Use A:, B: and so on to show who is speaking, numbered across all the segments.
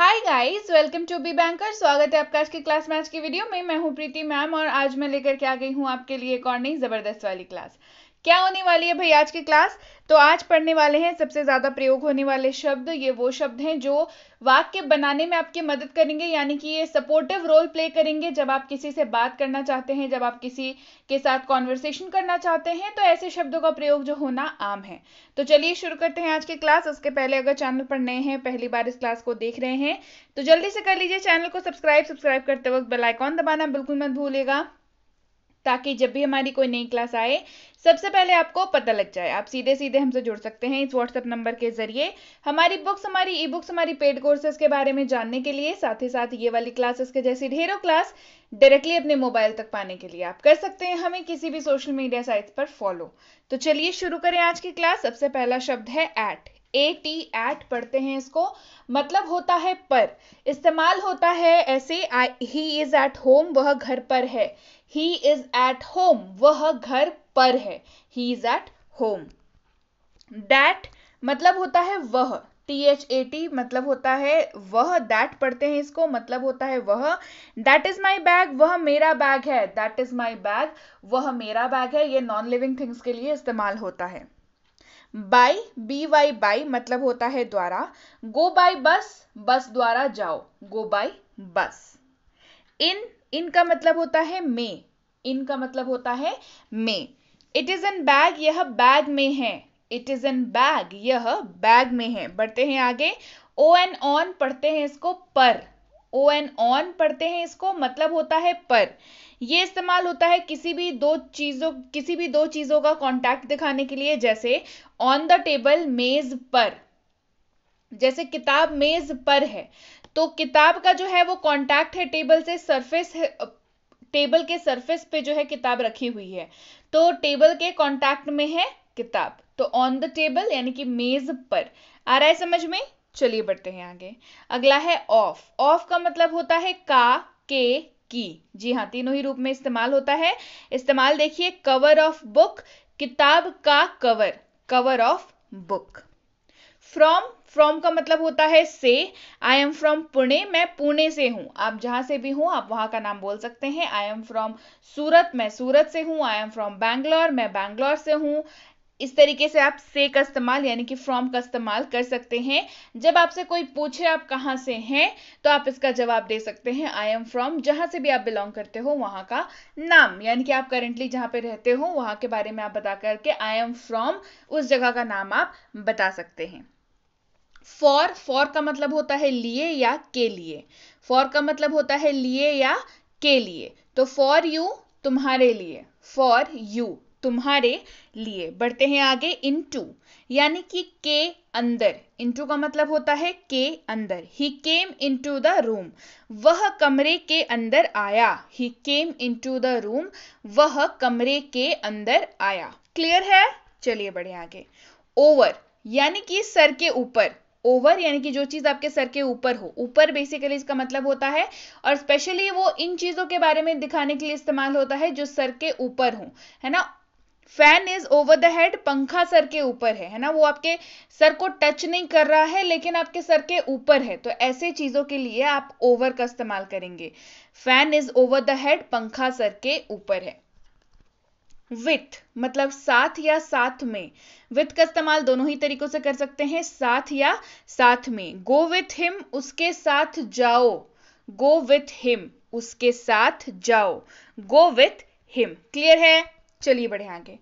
A: Hi guys welcome to B banker स्वागत है आपका आज की क्लास मैच की वीडियो में मैं हूं प्रीति मैम और आज मैं लेकर के आ गई हूं आपके लिए एक और नई ज़बरदस्त वाली क्लास क्या होने वाली है भाई आज की क्लास तो आज पढ़ने वाले हैं सबसे ज़्यादा प्रयोग होने वाले शब्द ये वो शब्द हैं जो वाक्य बनाने में आपकी मदद करेंगे यानी कि ये सपोर्टिव रोल प्ले करेंगे जब आप किसी से बात करना चाहते हैं जब आप किसी के साथ कॉन्वर्सेशन करना चाहते हैं तो ऐसे शब्दों का प्रयोग जो होना आम है तो चलिए शुरू करते हैं आज की क्लास उसके पहले अगर चैनल पर नए हैं पहली बार इस क्लास को देख रहे हैं तो जल्दी से कर लीजिए चैनल को सब्सक्राइब सब्सक्राइब करते वक्त बेलाइकॉन दबाना बिल्कुल मत भूलेगा ताकि जब भी हमारी कोई नई क्लास आए सबसे पहले आपको पता लग जाए आप सीधे सीधे हमसे जुड़ सकते हैं इस व्हाट्सएप नंबर के जरिए हमारी बुक्स हमारी ई बुक्स हमारी पेड कोर्सेज के बारे में जानने के लिए साथ ही साथ ये वाली क्लासेस के जैसी ढेरों क्लास डायरेक्टली अपने मोबाइल तक पाने के लिए आप कर सकते हैं हमें किसी भी सोशल मीडिया साइट पर फॉलो तो चलिए शुरू करें आज की क्लास सबसे पहला शब्द है एट ए टी एट पढ़ते हैं इसको मतलब होता है पर इस्तेमाल होता है ऐसे ही इज एट होम वह घर पर है ही इज एट होम वह घर पर है he is at home that मतलब होता है वह टी एच ए टी मतलब होता है वह दैट पढ़ते हैं इसको मतलब होता है वह दैट इज माई बैग वह मेरा बैग है दैट इज माई बैग वह मेरा बैग है ये नॉन लिविंग थिंग्स के लिए इस्तेमाल होता है बाय बी वाई बाई मतलब होता है द्वारा गो बाय बस बस द्वारा जाओ गो बाय बस इन इन का मतलब होता है मे इन का मतलब होता है मे इट इज एन बैग यह बैग में है इट इज एन बैग यह बैग में है बढ़ते हैं आगे ओ एन ऑन पढ़ते हैं इसको पर ओ एन ऑन पढ़ते हैं इसको मतलब होता है पर ये इस्तेमाल होता है किसी भी दो चीज़ों किसी भी दो चीज़ों का कॉन्टैक्ट दिखाने के लिए जैसे ऑन द टेबल मेज पर जैसे किताब मेज पर है तो किताब का जो है वो कॉन्टैक्ट है टेबल से सरफेस टेबल के सरफेस पे जो है किताब रखी हुई है तो टेबल के कॉन्टैक्ट में है किताब तो ऑन द टेबल यानी कि मेज पर आ रहा है समझ में चलिए बढ़ते हैं आगे अगला है ऑफ ऑफ का मतलब होता है का के की जी हाँ तीनों ही रूप में इस्तेमाल होता है इस्तेमाल देखिए कवर ऑफ बुक किताब का cover cover of book from from का मतलब होता है से आई एम फ्रॉम पुणे मैं पुणे से हूँ आप जहां से भी हूँ आप वहां का नाम बोल सकते हैं आई एम फ्रॉम सूरत मैं सूरत से हूँ आई एम फ्रॉम बैंगलोर मैं बैंगलोर से हूँ इस तरीके से आप से का इस्तेमाल यानी कि फ्रॉम का इस्तेमाल कर सकते हैं जब आपसे कोई पूछे आप कहाँ से हैं तो आप इसका जवाब दे सकते हैं आई एम फ्रॉम जहाँ से भी आप बिलोंग करते हो वहाँ का नाम यानी कि आप करेंटली जहाँ पे रहते हो वहाँ के बारे में आप बता करके आई एम फ्रॉम उस जगह का नाम आप बता सकते हैं फॉर फॉर का मतलब होता है लिए या के लिए फॉर का मतलब होता है लिए या के लिए तो फॉर यू तुम्हारे लिए फॉर यू तुम्हारे लिए बढ़ते हैं आगे इन टू यानी कि के अंदर टू का मतलब होता है के अंदर he came into the room वह कमरे के अंदर आया he came into the room वह कमरे के अंदर आया क्लियर है चलिए बढ़े आगे ओवर यानी कि सर के ऊपर ओवर यानी कि जो चीज आपके सर के ऊपर हो ऊपर बेसिकली इसका मतलब होता है और स्पेशली वो इन चीजों के बारे में दिखाने के लिए इस्तेमाल होता है जो सर के ऊपर हो है ना fan is over the head पंखा सर के ऊपर है है ना वो आपके सर को टच नहीं कर रहा है लेकिन आपके सर के ऊपर है तो ऐसे चीजों के लिए आप ओवर का इस्तेमाल करेंगे fan is over the head पंखा सर के ऊपर है विथ मतलब साथ या साथ में विथ का इस्तेमाल दोनों ही तरीकों से कर सकते हैं साथ या साथ में गो विथ हिम उसके साथ जाओ गो विथ हिम उसके साथ जाओ गो विथ हिम क्लियर है चलिए बढ़े आगे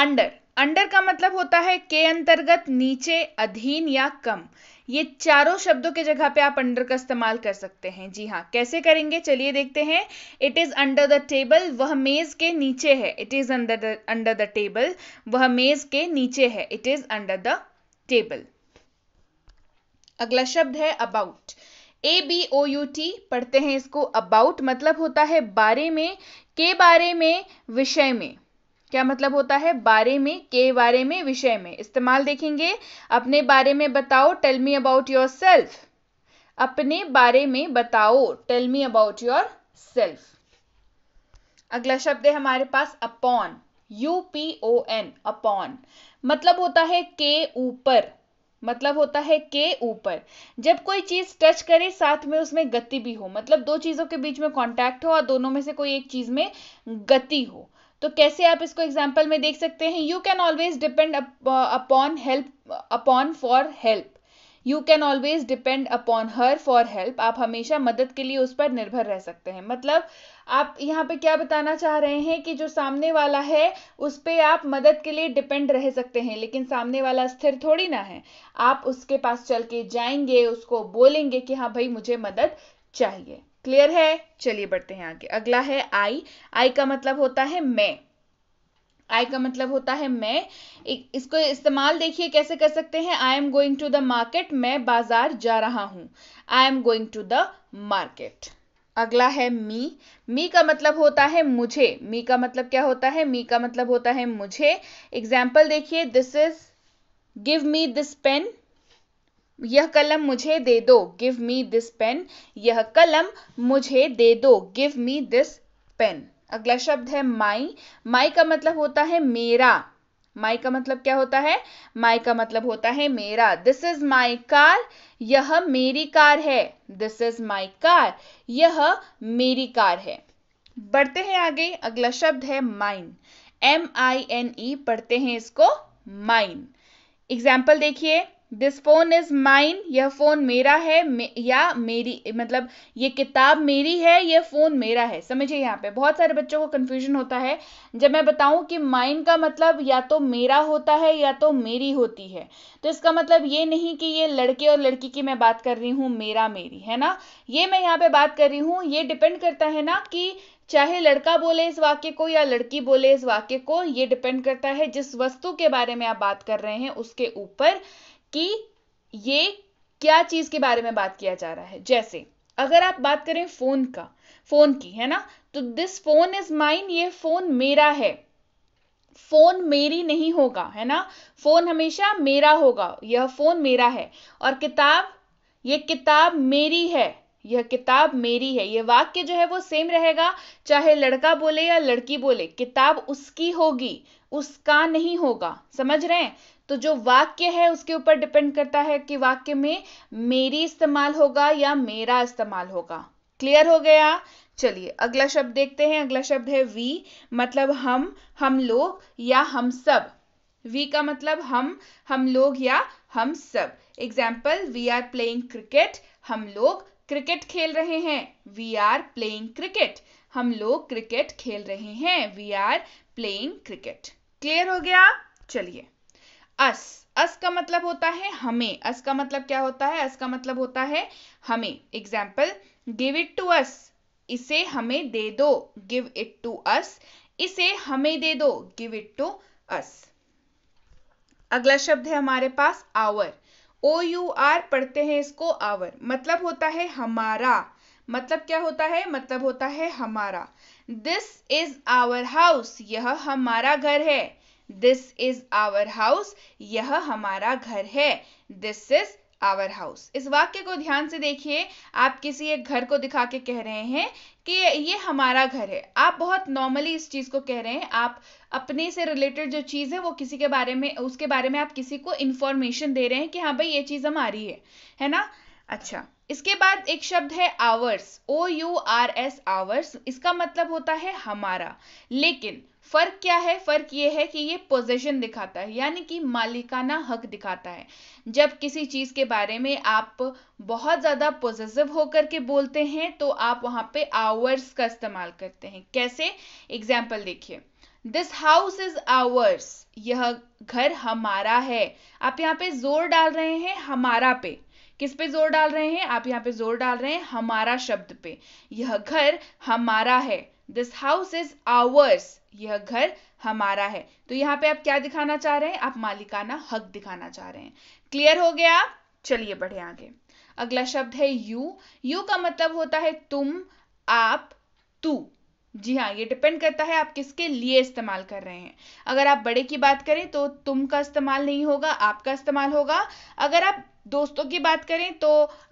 A: अंडर अंडर का मतलब होता है के अंतर्गत नीचे अधीन या कम ये चारों शब्दों के जगह पे आप अंडर का इस्तेमाल कर सकते हैं जी हाँ कैसे करेंगे चलिए देखते हैं it is under the table वह मेज के नीचे है it is under the under the table वह मेज के नीचे है it is under the table अगला शब्द है about A B O U T पढ़ते हैं इसको अबाउट मतलब होता है बारे में के बारे में विषय में क्या मतलब होता है बारे में के बारे में विषय में इस्तेमाल देखेंगे अपने बारे में बताओ tell me about yourself अपने बारे में बताओ tell me about yourself अगला शब्द है हमारे पास upon U P O N upon मतलब होता है के ऊपर मतलब होता है के ऊपर जब कोई चीज टच करे साथ में उसमें गति भी हो मतलब दो चीजों के बीच में कांटेक्ट हो और दोनों में से कोई एक चीज में गति हो तो कैसे आप इसको एग्जाम्पल में देख सकते हैं you can always depend upon help upon for help you can always depend upon her for help आप हमेशा मदद के लिए उस पर निर्भर रह सकते हैं मतलब आप यहाँ पे क्या बताना चाह रहे हैं कि जो सामने वाला है उस पर आप मदद के लिए डिपेंड रह सकते हैं लेकिन सामने वाला स्थिर थोड़ी ना है आप उसके पास चल के जाएंगे उसको बोलेंगे कि हाँ भाई मुझे मदद चाहिए क्लियर है चलिए बढ़ते हैं आगे अगला है आई आई का मतलब होता है मैं आई का मतलब होता है मैं इसको इस्तेमाल देखिए कैसे कर सकते हैं I am going to the market मैं बाजार जा रहा हूं I am going to the market अगला है मी मी का मतलब होता है मुझे मी का मतलब क्या होता है मी का मतलब होता है मुझे एग्जाम्पल देखिए this is give me this pen यह कलम मुझे दे दो गिव मी दिस पेन यह कलम मुझे दे दो गिव मी दिस पेन अगला शब्द है माई माई का मतलब होता है मेरा माई का मतलब क्या होता है माई का मतलब होता है मेरा दिस इज माई कार यह मेरी कार है दिस इज माई कार यह मेरी कार है बढ़ते हैं आगे अगला शब्द है mine M I N E पढ़ते हैं इसको माइन एग्जाम्पल देखिए दिस फोन इज माइन यह फोन मेरा है मे, या मेरी मतलब ये किताब मेरी है यह फोन मेरा है समझिए यहाँ पे बहुत सारे बच्चों को कन्फ्यूजन होता है जब मैं बताऊं कि माइन का मतलब या तो मेरा होता है या तो मेरी होती है तो इसका मतलब ये नहीं कि ये लड़के और लड़की की मैं बात कर रही हूँ मेरा मेरी है ना ये मैं यहाँ पे बात कर रही हूँ ये डिपेंड करता है ना कि चाहे लड़का बोले इस वाक्य को या लड़की बोले इस वाक्य को ये डिपेंड करता है जिस वस्तु के बारे में आप बात कर रहे हैं उसके ऊपर कि ये क्या चीज के बारे में बात किया जा रहा है जैसे अगर आप बात करें फोन का फोन की है ना तो दिस फोन इज माइन ये फोन मेरा है फोन मेरी नहीं होगा है ना फोन हमेशा मेरा होगा यह फोन मेरा है और किताब ये किताब मेरी है यह किताब मेरी है यह वाक्य जो है वो सेम रहेगा चाहे लड़का बोले या लड़की बोले किताब उसकी होगी उसका नहीं होगा समझ रहे हैं तो जो वाक्य है उसके ऊपर डिपेंड करता है कि वाक्य में मेरी इस्तेमाल होगा या मेरा इस्तेमाल होगा क्लियर हो गया चलिए अगला शब्द देखते हैं अगला शब्द है वी मतलब हम हम लोग या हम सब वी का मतलब हम हम लोग या हम सब example we are playing cricket हम लोग क्रिकेट खेल रहे हैं वी आर प्लेइंग क्रिकेट हम लोग क्रिकेट खेल रहे हैं we are playing cricket clear हो गया चलिए अस अस का मतलब होता है हमें अस का मतलब क्या होता है अस का मतलब होता है हमें example give it to us इसे हमें दे दो गिव इट टू अस इसे हमें दे दो गिव इट टू अस अगला शब्द है हमारे पास आवर ओ यू आर पढ़ते हैं इसको आवर मतलब होता है हमारा मतलब क्या होता है मतलब होता है हमारा दिस इज आवर हाउस यह हमारा घर है दिस इज आवर हाउस यह हमारा घर है दिस इज आवर हाउस इस वाक्य को ध्यान से देखिए आप किसी एक घर को दिखा के कह रहे हैं कि ये हमारा घर है आप बहुत नॉर्मली इस चीज़ को कह रहे हैं आप अपने से रिलेटेड जो चीज़ है वो किसी के बारे में उसके बारे में आप किसी को इंफॉर्मेशन दे रहे हैं कि हाँ भाई ये चीज़ हमारी है है ना अच्छा इसके बाद एक शब्द है ours O U R S ours इसका मतलब होता है हमारा लेकिन फ़र्क क्या है फ़र्क ये है कि ये पोजेशन दिखाता है यानी कि मालिकाना हक दिखाता है जब किसी चीज़ के बारे में आप बहुत ज़्यादा पोजेसिव होकर के बोलते हैं तो आप वहां पे आवर्स का इस्तेमाल करते हैं कैसे एग्जाम्पल देखिए दिस हाउस इज आवर्स यह घर हमारा है आप यहाँ पे जोर डाल रहे हैं हमारा पे किस पे जोर डाल रहे हैं आप यहाँ पे जोर डाल रहे हैं हमारा शब्द पे यह घर हमारा है दिस हाउस इज आवर्स यह घर हमारा है तो यहाँ पे आप क्या दिखाना चाह रहे हैं आप मालिकाना हक दिखाना चाह रहे हैं क्लियर हो गया चलिए बढ़े आगे अगला शब्द है यू यू का मतलब होता है तुम आप तू जी हाँ ये डिपेंड करता है आप किसके लिए इस्तेमाल कर रहे हैं अगर आप बड़े की बात करें तो तुम का इस्तेमाल नहीं होगा आपका इस्तेमाल होगा अगर आप दोस्तों की बात करें तो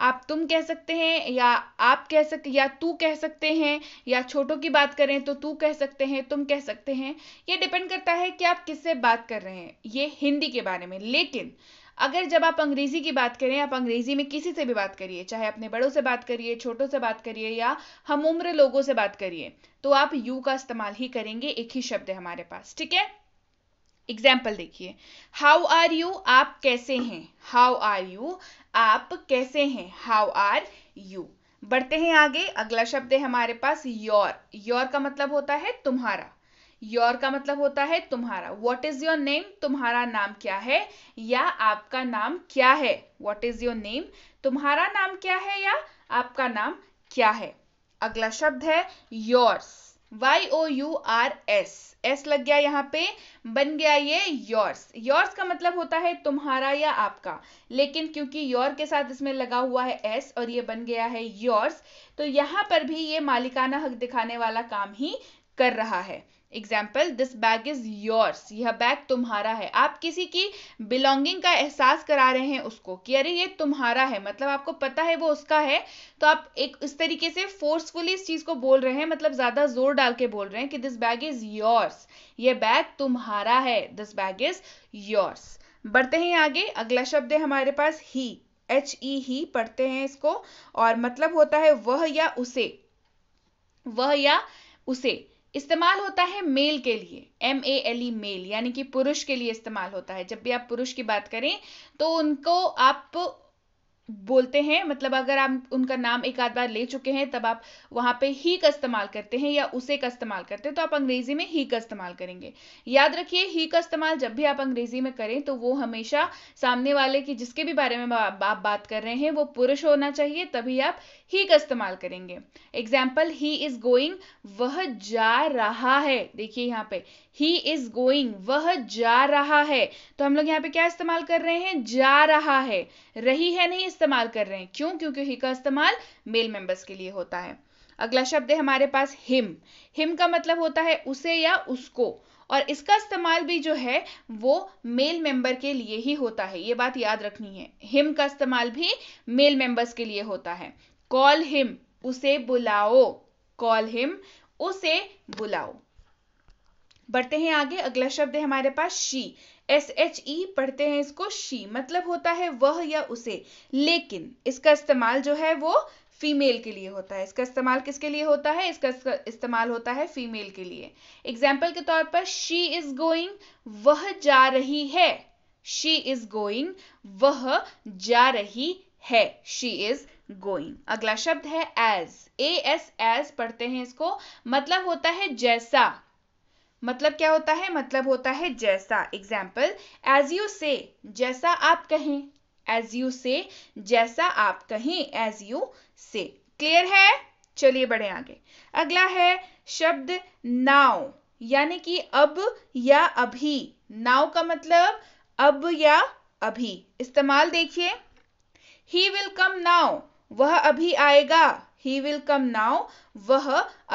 A: आप तुम कह सकते हैं या आप कह सक या तू कह सकते हैं या छोटों की बात करें तो तू कह सकते हैं तुम कह सकते हैं ये डिपेंड करता है कि आप किससे बात कर रहे हैं ये हिंदी के बारे में लेकिन अगर जब आप अंग्रेजी की बात करें आप अंग्रेजी में किसी से भी बात करिए चाहे अपने बड़ों से बात करिए छोटों से बात करिए या हम उम्र लोगों से बात करिए तो आप यू का इस्तेमाल ही करेंगे एक ही शब्द है हमारे पास ठीक है एग्जाम्पल देखिए हाउ आर यू आप कैसे हैं हाउ आर यू आप कैसे हैं हाउ आर यू बढ़ते हैं आगे अगला शब्द है हमारे पास योर योर का मतलब होता है तुम्हारा योर का मतलब होता है तुम्हारा वॉट इज योर नेम तुम्हारा नाम क्या है या आपका नाम क्या है वॉट इज योर नेम तुम्हारा नाम क्या है या आपका नाम क्या है अगला शब्द है yours Y O U R S S लग गया यहाँ पे बन गया ये योर्स योर्स का मतलब होता है तुम्हारा या आपका लेकिन क्योंकि योर के साथ इसमें लगा हुआ है एस और ये बन गया है योर्स तो यहाँ पर भी ये मालिकाना हक दिखाने वाला काम ही कर रहा है example this bag is yours यह बैग तुम्हारा है आप किसी की बिलोंगिंग का एहसास करा रहे हैं उसको कि अरे ये तुम्हारा है मतलब आपको पता है वो उसका है तो आप एक इस तरीके से फोर्सफुली इस चीज को बोल रहे हैं मतलब ज्यादा जोर डाल के बोल रहे हैं कि दिस बैग इज योर्स ये बैग तुम्हारा है दिस बैग इज योर्स बढ़ते हैं आगे अगला शब्द है हमारे पास ही एच ई ही पढ़ते हैं इसको और मतलब होता है वह या उसे वह या उसे इस्तेमाल होता है मेल के लिए M A L E male यानी कि पुरुष के लिए इस्तेमाल होता है जब भी आप पुरुष की बात करें तो उनको आप बोलते हैं मतलब अगर आप उनका नाम एक आध बार ले चुके हैं तब आप वहां पे ही का इस्तेमाल करते हैं या उसे का इस्तेमाल करते हैं तो आप अंग्रेजी में ही का इस्तेमाल करेंगे याद रखिए ही का इस्तेमाल जब भी आप अंग्रेजी में करें तो वो हमेशा सामने वाले की जिसके भी बारे में आप बात कर रहे हैं वो पुरुष होना चाहिए तभी आप ही का इस्तेमाल करेंगे एग्जाम्पल ही इज गोइंग वह जा रहा है देखिए यहाँ पे ही इज गोइंग वह जा रहा है तो हम लोग यहाँ पे क्या इस्तेमाल कर रहे हैं जा रहा है रही है नहीं इस्तेमाल कर रहे हैं क्यों क्योंकि ही का इस्तेमाल मेल मेंबर्स के लिए होता है अगला शब्द है हमारे पास हिम हिम का मतलब होता है उसे या उसको और इसका इस्तेमाल भी जो है वो मेल मेंबर के लिए ही होता है ये बात याद रखनी है हिम का इस्तेमाल भी मेल मेंबर्स के लिए होता है कॉल हिम उसे बुलाओ कॉल हिम उसे बुलाओ बढ़ते हैं आगे अगला शब्द है हमारे पास शी एस एच ई पढ़ते हैं इसको शी मतलब होता है वह या उसे लेकिन इसका इस्तेमाल जो है वो फीमेल के लिए होता है इसका इस्तेमाल किसके लिए होता है इसका इस्तेमाल होता है फीमेल के लिए एग्जाम्पल के तौर पर शी इज गोइंग वह जा रही है शी इज गोइंग वह जा रही है शी इज गोइंग अगला शब्द है एज ए एस एज पढ़ते हैं इसको मतलब होता है जैसा मतलब क्या होता है मतलब होता है जैसा एग्जाम्पल एज यू से जैसा आप कहें एज यू से जैसा आप कहें एज यू से क्लियर है चलिए बढ़े आगे अगला है शब्द नाव यानी कि अब या अभी नाव का मतलब अब या अभी इस्तेमाल देखिए ही विल कम नाव वह अभी आएगा ही विल कम नाउ वह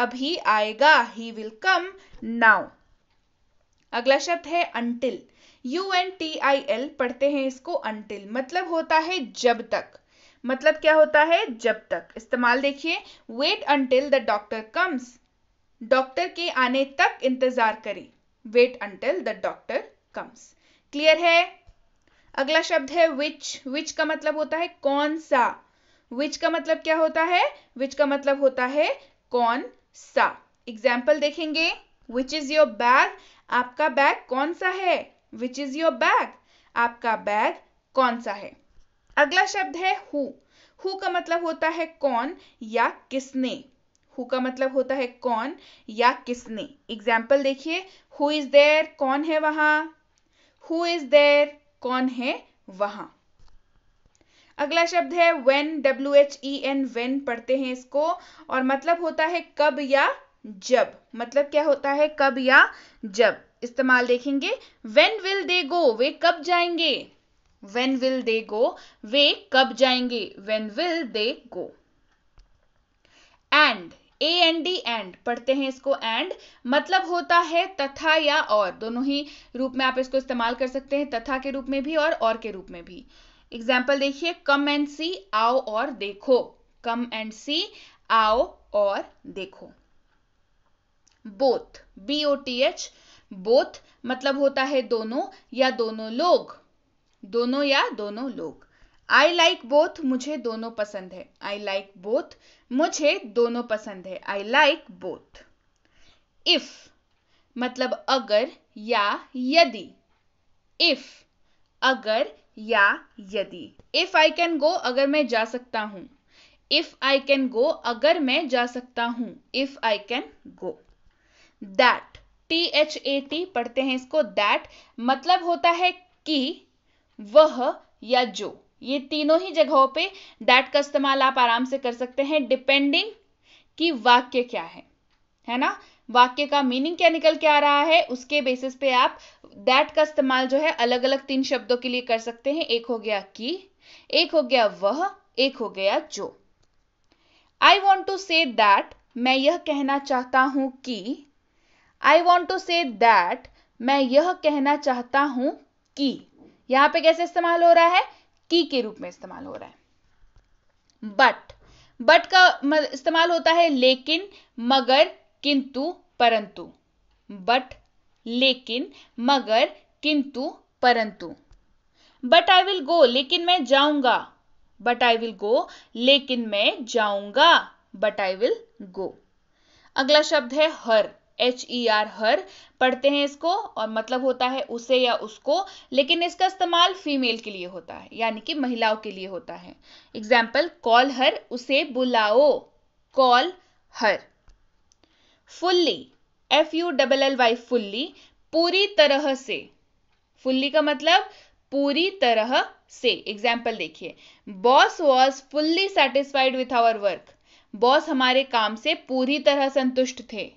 A: अभी आएगा ही विल कम नाउ अगला शब्द है until U N T I L पढ़ते हैं इसको अंटिल मतलब होता है जब तक मतलब क्या होता है जब तक इस्तेमाल देखिए wait until the doctor comes doctor के आने तक इंतजार करें wait until the doctor comes clear है अगला शब्द है विच विच का मतलब होता है कौन सा विच का मतलब क्या होता है विच का मतलब होता है कौन सा एग्जाम्पल देखेंगे विच इज योर बैग आपका बैग कौन सा है विच इज योर बैग आपका बैग कौन सा है अगला शब्द है हु हु का मतलब होता है कौन या किसने हु का मतलब होता है कौन या किसने एग्जाम्पल देखिए हु इज देयर कौन है वहां हु इज देयर कौन है वहां अगला शब्द है when W H E N when पढ़ते हैं इसको और मतलब होता है कब या जब मतलब क्या होता है कब या जब इस्तेमाल देखेंगे वेन विल दे गो वे कब जाएंगे वेन विल दे गो वे कब जाएंगे when will they go and A N D and पढ़ते हैं इसको एंड मतलब होता है तथा या और दोनों ही रूप में आप इसको इस्तेमाल कर सकते हैं तथा के रूप में भी और और के रूप में भी एग्जाम्पल देखिए कम एंड सी आओ और देखो कम एंड सी आओ और देखो both B O T H both मतलब होता है दोनों या दोनों लोग दोनों या दोनों लोग आई लाइक बोथ मुझे दोनों पसंद है आई लाइक बोथ मुझे दोनों पसंद है आई लाइक बोथ इफ मतलब अगर या यदि इफ अगर या यदि इफ आई कैन गो अगर मैं जा सकता हूं इफ आई कैन गो अगर मैं जा सकता हूं if I can go that T H A T पढ़ते हैं इसको दैट मतलब होता है कि वह या जो ये तीनों ही जगहों पे दैट का इस्तेमाल आप आराम से कर सकते हैं डिपेंडिंग कि वाक्य क्या है है ना वाक्य का मीनिंग क्या निकल के आ रहा है उसके बेसिस पे आप दैट का इस्तेमाल जो है अलग अलग तीन शब्दों के लिए कर सकते हैं एक हो गया की एक हो गया वह एक हो गया जो I want to say that मैं यह कहना चाहता हूं कि I want to say that मैं यह कहना चाहता हूं कि यहां पे कैसे इस्तेमाल हो रहा है की के रूप में इस्तेमाल हो रहा है बट बट का इस्तेमाल होता है लेकिन मगर किंतु परंतु बट लेकिन मगर किंतु परंतु बट आई विल गो लेकिन मैं जाऊंगा बट आई विल गो लेकिन मैं जाऊंगा बट आई विल गो अगला शब्द है हर एच ई आर हर पढ़ते हैं इसको और मतलब होता है उसे या उसको लेकिन इसका इस्तेमाल फीमेल के लिए होता है यानी कि महिलाओं के लिए होता है एग्जाम्पल कॉल हर उसे बुलाओ call her fully F U double L Y fully पूरी तरह से फुल्ली का मतलब पूरी तरह से एग्जाम्पल देखिए boss was fully satisfied with our work boss हमारे काम से पूरी तरह संतुष्ट थे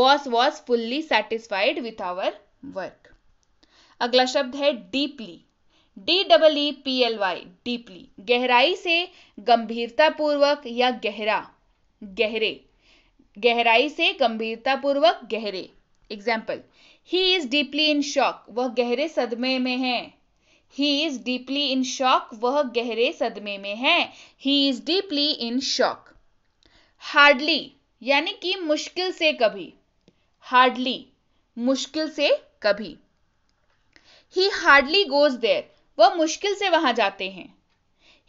A: boss was fully satisfied with our work अगला शब्द है deeply D double E P L Y deeply गहराई से गंभीरतापूर्वक या गहरा गहरे गहराई से गंभीरतापूर्वक गहरे example he is deeply in shock वह गहरे सदमे में है he is deeply in shock वह गहरे सदमे में है he is deeply in shock hardly यानी कि मुश्किल से कभी हार्डली मुश्किल से कभी ही हार्डली गोज देर वह मुश्किल से वहां जाते हैं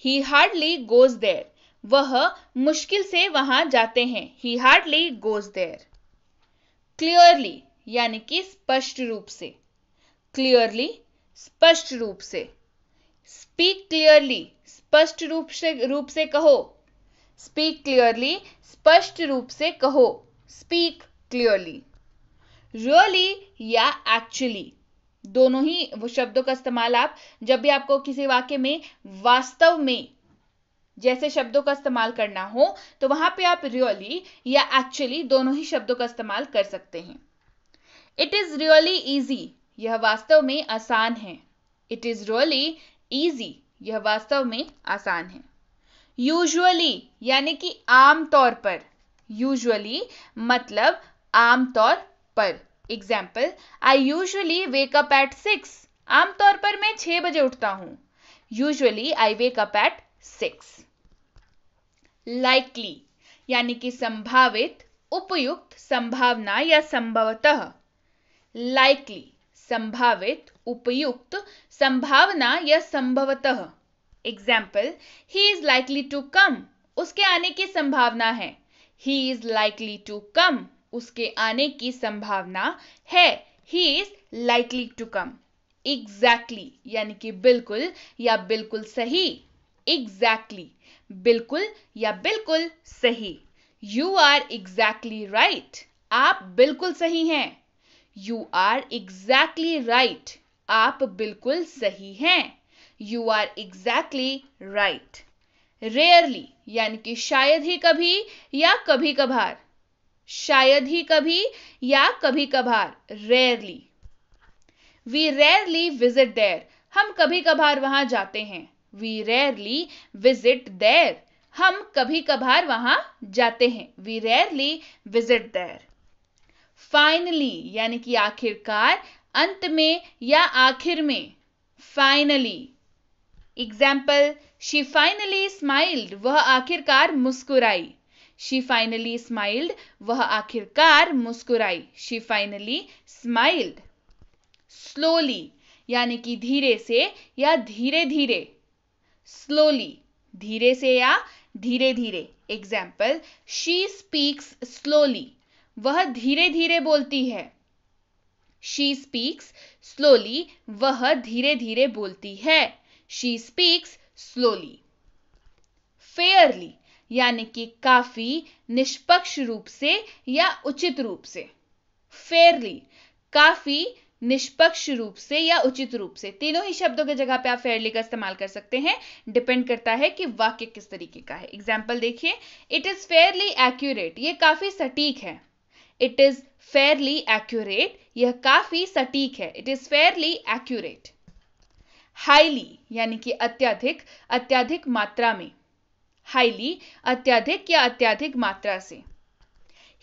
A: ही हार्डली गोज देर वह मुश्किल से वहां जाते हैं he hardly goes there clearly यानी कि स्पष्ट रूप से क्लियरली स्पष्ट रूप से स्पीक क्लियरली स्पष्ट रूप से रूप से कहो स्पीक क्लियरली स्पष्ट रूप से कहो स्पीक क्लियरली रियली या एक्चुअली दोनों ही वो शब्दों का इस्तेमाल आप जब भी आपको किसी वाक्य में वास्तव में जैसे शब्दों का इस्तेमाल करना हो तो वहां पे आप रियली या एक्चुअली दोनों ही शब्दों का इस्तेमाल कर सकते हैं इट इज रियली ईजी यह वास्तव में आसान है इट इज रियली इजी यह वास्तव में आसान है यूजुअली यानी कि आमतौर पर यूजुअली मतलब आमतौर पर example I usually wake up at six आमतौर पर मैं छह बजे उठता हूं usually I wake up at six likely यानी कि संभावित उपयुक्त संभावना या संभवतः लाइकली संभावित उपयुक्त संभावना या संभवतः example he is likely to come उसके आने की संभावना है he is likely to come उसके आने की संभावना है he is likely to come exactly यानी कि बिल्कुल या बिल्कुल सही एग्जैक्टली exactly. बिल्कुल या बिल्कुल सही यू आर एग्जैक्टली राइट आप बिल्कुल सही हैं यू आर एग्जैक्टली राइट आप बिल्कुल सही हैं you are exactly right rarely यानी कि शायद ही कभी या कभी कभार शायद ही कभी या कभी कभार rarely we rarely visit there हम कभी कभार वहां जाते हैं वी रेयरली विजिट देर हम कभी कभार वहां जाते हैं we rarely visit there finally यानी कि आखिरकार अंत में या आखिर में finally example she finally smiled वह आखिरकार मुस्कुराई शी फाइनली स्माइल्ड वह आखिरकार मुस्कुराई शी फाइनली स्माइल्ड स्लोली यानी कि धीरे से या धीरे धीरे स्लोली धीरे से या धीरे धीरे एग्जाम्पल शी स्पीक्स स्लोली वह धीरे धीरे बोलती है शी स्पीक्स स्लोली वह धीरे धीरे बोलती है शी स्पीक्स स्लोली फेयरली यानी कि काफी निष्पक्ष रूप से या उचित रूप से फेयरली काफी निष्पक्ष रूप से या उचित रूप से तीनों ही शब्दों के जगह पे आप फेयरली का इस्तेमाल कर सकते हैं डिपेंड करता है कि वाक्य किस तरीके का है एग्जाम्पल देखिए इट इज फेयरली एक्यूरेट ये काफी सटीक है इट इज फेयरली एक्यूरेट यह काफी सटीक है it is fairly accurate highly यानी कि अत्याधिक अत्याधिक मात्रा में हाईली अत्याधिक या अत्याधिक मात्रा से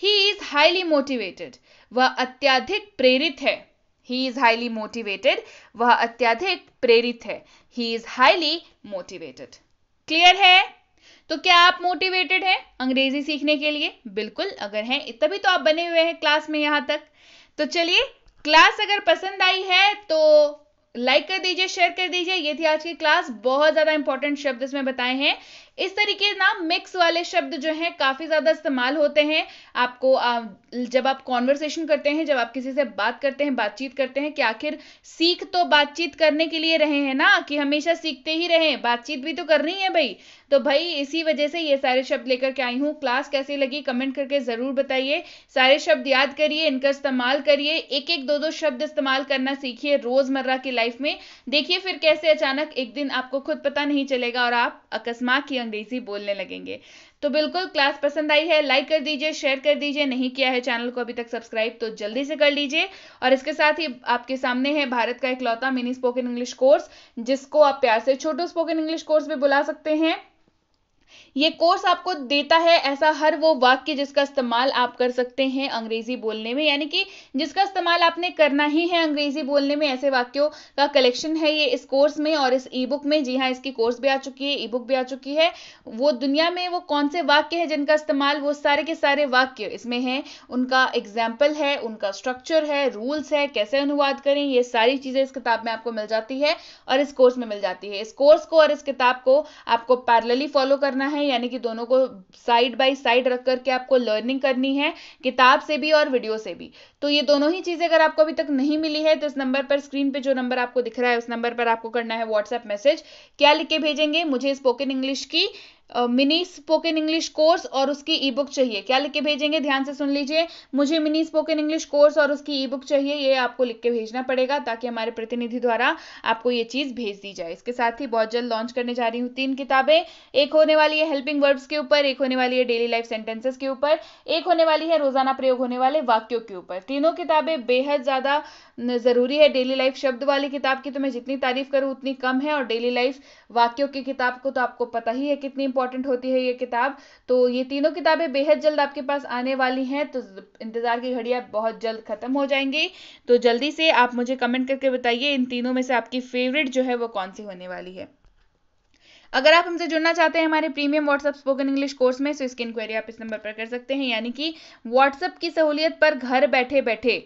A: ही इज हाईली मोटिवेटेड वह अत्याधिक प्रेरित है ही इज हाईली मोटिवेटेड वह अत्यधिक प्रेरित है he is highly motivated clear है तो क्या आप मोटिवेटेड हैं अंग्रेजी सीखने के लिए बिल्कुल अगर हैं तभी तो आप बने हुए हैं क्लास में यहाँ तक तो चलिए क्लास अगर पसंद आई है तो लाइक कर दीजिए शेयर कर दीजिए ये थी आज की क्लास बहुत ज़्यादा इंपॉर्टेंट शब्द इसमें बताए हैं इस तरीके ना मिक्स वाले शब्द जो हैं काफ़ी ज़्यादा इस्तेमाल होते हैं आपको जब आप कॉन्वर्सेशन करते हैं जब आप किसी से बात करते हैं बातचीत करते हैं कि आखिर सीख तो बातचीत करने के लिए रहे हैं ना कि हमेशा सीखते ही रहे बातचीत भी तो करनी है भाई तो भाई इसी वजह से ये सारे शब्द लेकर के आई हूँ क्लास कैसी लगी कमेंट करके ज़रूर बताइए सारे शब्द याद करिए इनका इस्तेमाल करिए एक एक दो दो शब्द इस्तेमाल करना सीखिए रोज़मर्रा की लाइफ में देखिए फिर कैसे अचानक एक दिन आपको खुद पता नहीं चलेगा और आप अकस्मात की अंग्रेजी बोलने लगेंगे तो बिल्कुल क्लास पसंद आई है लाइक कर दीजिए शेयर कर दीजिए नहीं किया है चैनल को अभी तक सब्सक्राइब तो जल्दी से कर लीजिए और इसके साथ ही आपके सामने है भारत का एक लौता मिनी स्पोकन इंग्लिश कोर्स जिसको आप प्यार से छोटो स्पोकन इंग्लिश कोर्स भी बुला सकते हैं ये कोर्स आपको देता है ऐसा हर वो वाक्य जिसका इस्तेमाल आप कर सकते हैं अंग्रेजी बोलने में यानी कि जिसका इस्तेमाल आपने करना ही है अंग्रेजी बोलने में ऐसे वाक्यों का कलेक्शन है ये इस कोर्स में और इस ई बुक में जी हाँ इसकी कोर्स भी आ चुकी है ई बुक भी आ चुकी है वो दुनिया में वो कौन से वाक्य है जिनका इस्तेमाल वो सारे के सारे वाक्य इसमें है उनका एग्जाम्पल है उनका स्ट्रक्चर है रूल्स है कैसे अनुवाद करें ये सारी चीजें इस किताब में आपको मिल जाती है और इस कोर्स में मिल जाती है इस कोर्स को और इस किताब को आपको पैरलली फॉलो करना करना है यानी कि दोनों को साइड बाय साइड रख करके आपको लर्निंग करनी है किताब से भी और वीडियो से भी तो ये दोनों ही चीज़ें अगर आपको अभी तक नहीं मिली है तो इस नंबर पर स्क्रीन पे जो नंबर आपको दिख रहा है उस नंबर पर आपको करना है व्हाट्सएप मैसेज क्या लिख के भेजेंगे मुझे स्पोकन इंग्लिश की मिनी स्पोकन इंग्लिश कोर्स और उसकी ई बुक चाहिए क्या लिख के भेजेंगे ध्यान से सुन लीजिए मुझे मिनी स्पोकन इंग्लिश कोर्स और उसकी ई बुक चाहिए ये आपको लिख के भेजना पड़ेगा ताकि हमारे प्रतिनिधि द्वारा आपको ये चीज़ भेज दी जाए इसके साथ ही बहुत जल्द लॉन्च करने जा रही हूँ तीन किताबें एक होने वाली है हेल्पिंग वर्ब्स के ऊपर एक होने वाली है डेली लाइफ सेंटेंसेस के ऊपर एक होने वाली है रोजाना प्रयोग होने वाले वाक्यों के ऊपर तीनों किताबें बेहद ज़्यादा ज़रूरी है डेली लाइफ शब्द वाली किताब की तो मैं जितनी तारीफ करूँ उतनी कम है और डेली लाइफ वाक्यों की किताब को तो आपको पता ही है कितनी इंपॉर्टेंट होती है ये किताब तो ये तीनों किताबें बेहद जल्द आपके पास आने वाली हैं तो इंतज़ार की घड़ियां बहुत जल्द ख़त्म हो जाएंगी तो जल्दी से आप मुझे कमेंट करके बताइए इन तीनों में से आपकी फेवरेट जो है वो कौन सी होने वाली है अगर आप हमसे जुड़ना चाहते हैं हमारे premium WhatsApp spoken English course में तो इसकी इंक्वायरी आप इस नंबर पर कर सकते हैं यानी कि व्हाट्सएप की सहूलियत पर घर बैठे बैठे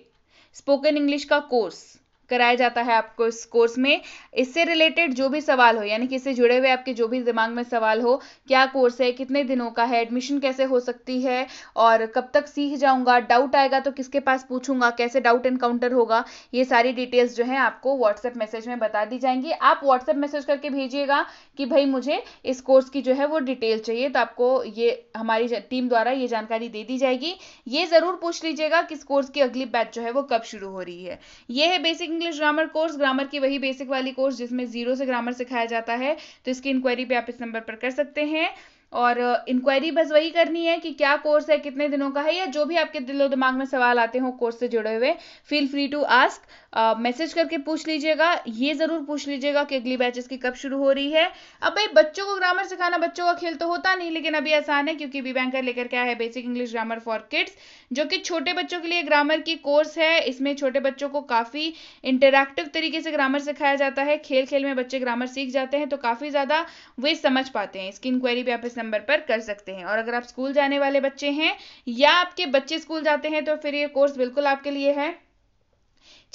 A: स्पोकन इंग्लिश का कोर्स कराया जाता है आपको इस कोर्स में इससे रिलेटेड जो भी सवाल हो यानी कि इससे जुड़े हुए आपके जो भी दिमाग में सवाल हो क्या कोर्स है कितने दिनों का है एडमिशन कैसे हो सकती है और कब तक सीख जाऊंगा डाउट आएगा तो किसके पास पूछूंगा कैसे डाउट इनकाउंटर होगा ये सारी डिटेल्स जो है आपको व्हाट्सएप मैसेज में बता दी जाएंगी आप व्हाट्सएप मैसेज करके भेजिएगा कि भाई मुझे इस कोर्स की जो है वो डिटेल चाहिए तो आपको ये हमारी टीम द्वारा ये जानकारी दे दी जाएगी ये ज़रूर पूछ लीजिएगा कि इस कोर्स की अगली बैच जो है वो कब शुरू हो रही है ये है basic English grammar course grammar की वही बेसिक वाली कोर्स जिसमें जीरो से ग्रामर सिखाया जाता है तो इसकी इंक्वायरी भी आप इस नंबर पर कर सकते हैं और इंक्वायरी बस वही करनी है कि क्या कोर्स है कितने दिनों का है या जो भी आपके दिलो दिमाग में सवाल आते हो कोर्स से जुड़े हुए feel free to ask message करके पूछ लीजिएगा ये ज़रूर पूछ लीजिएगा कि अगली बैचेस की कब शुरू हो रही है अब भाई बच्चों को ग्रामर सिखाना बच्चों का खेल तो होता नहीं लेकिन अभी आसान है क्योंकि बी बैंकर लेकर क्या है basic English grammar for kids जो कि छोटे बच्चों के लिए ग्रामर की कोर्स है इसमें छोटे बच्चों को काफ़ी इंटरेक्टिव तरीके से ग्रामर सिखाया जाता है खेल खेल में बच्चे ग्रामर सीख जाते हैं तो काफ़ी ज़्यादा वे समझ पाते हैं इसकी इंक्वायरी भी आप इस नंबर पर कर सकते हैं और अगर आप स्कूल जाने वाले बच्चे हैं या आपके बच्चे स्कूल जाते हैं तो फिर ये कोर्स बिल्कुल आपके लिए है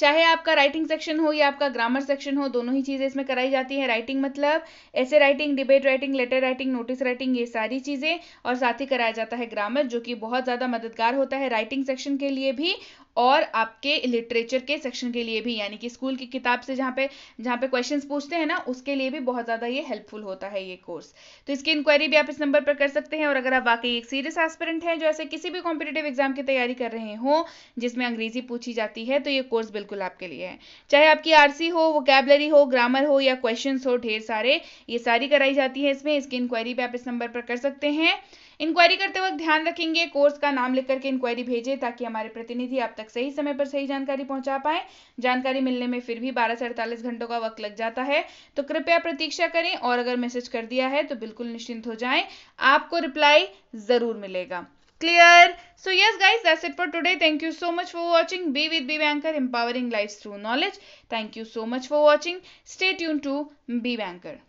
A: चाहे आपका राइटिंग सेक्शन हो या आपका ग्रामर सेक्शन हो दोनों ही चीज़ें इसमें कराई जाती हैं राइटिंग मतलब ऐसे writing debate writing letter writing notice writing ये सारी चीज़ें और साथ ही कराया जाता है ग्रामर जो कि बहुत ज़्यादा मददगार होता है राइटिंग सेक्शन के लिए भी और आपके लिटरेचर के सेक्शन के लिए भी यानी कि स्कूल की किताब से जहाँ पे जहाँ पे क्वेश्चंस पूछते हैं ना उसके लिए भी बहुत ज़्यादा ये हेल्पफुल होता है ये कोर्स तो इसकी इंक्वायरी भी आप इस नंबर पर कर सकते हैं और अगर आप वाकई एक सीरियस एस्पिरेंट हैं जो ऐसे किसी भी कॉम्पिटेटिव एग्जाम की तैयारी कर रहे हों जिसमें अंग्रेजी पूछी जाती है तो ये कोर्स बिल्कुल आपके लिए है चाहे आपकी आर हो वोकेबलरी हो ग्रामर हो या क्वेश्चन हो ढेर सारे ये सारी कराई जाती है इसमें इसकी इंक्वायरी भी आप इस नंबर पर कर सकते हैं इंक्वायरी करते वक्त ध्यान रखेंगे कोर्स का नाम लिख करके इंक्वायरी भेजें ताकि हमारे प्रतिनिधि आप तक सही समय पर सही जानकारी पहुंचा पाए जानकारी मिलने में फिर भी बारह से अड़तालीस घंटों का वक्त लग जाता है तो कृपया प्रतीक्षा करें और अगर मैसेज कर दिया है तो बिल्कुल निश्चिंत हो जाए आपको रिप्लाई जरूर मिलेगा clear yes guys that's it for today thank you so much for watching be with B banker empowering life through knowledge thank you so much for watching stay stay to B banker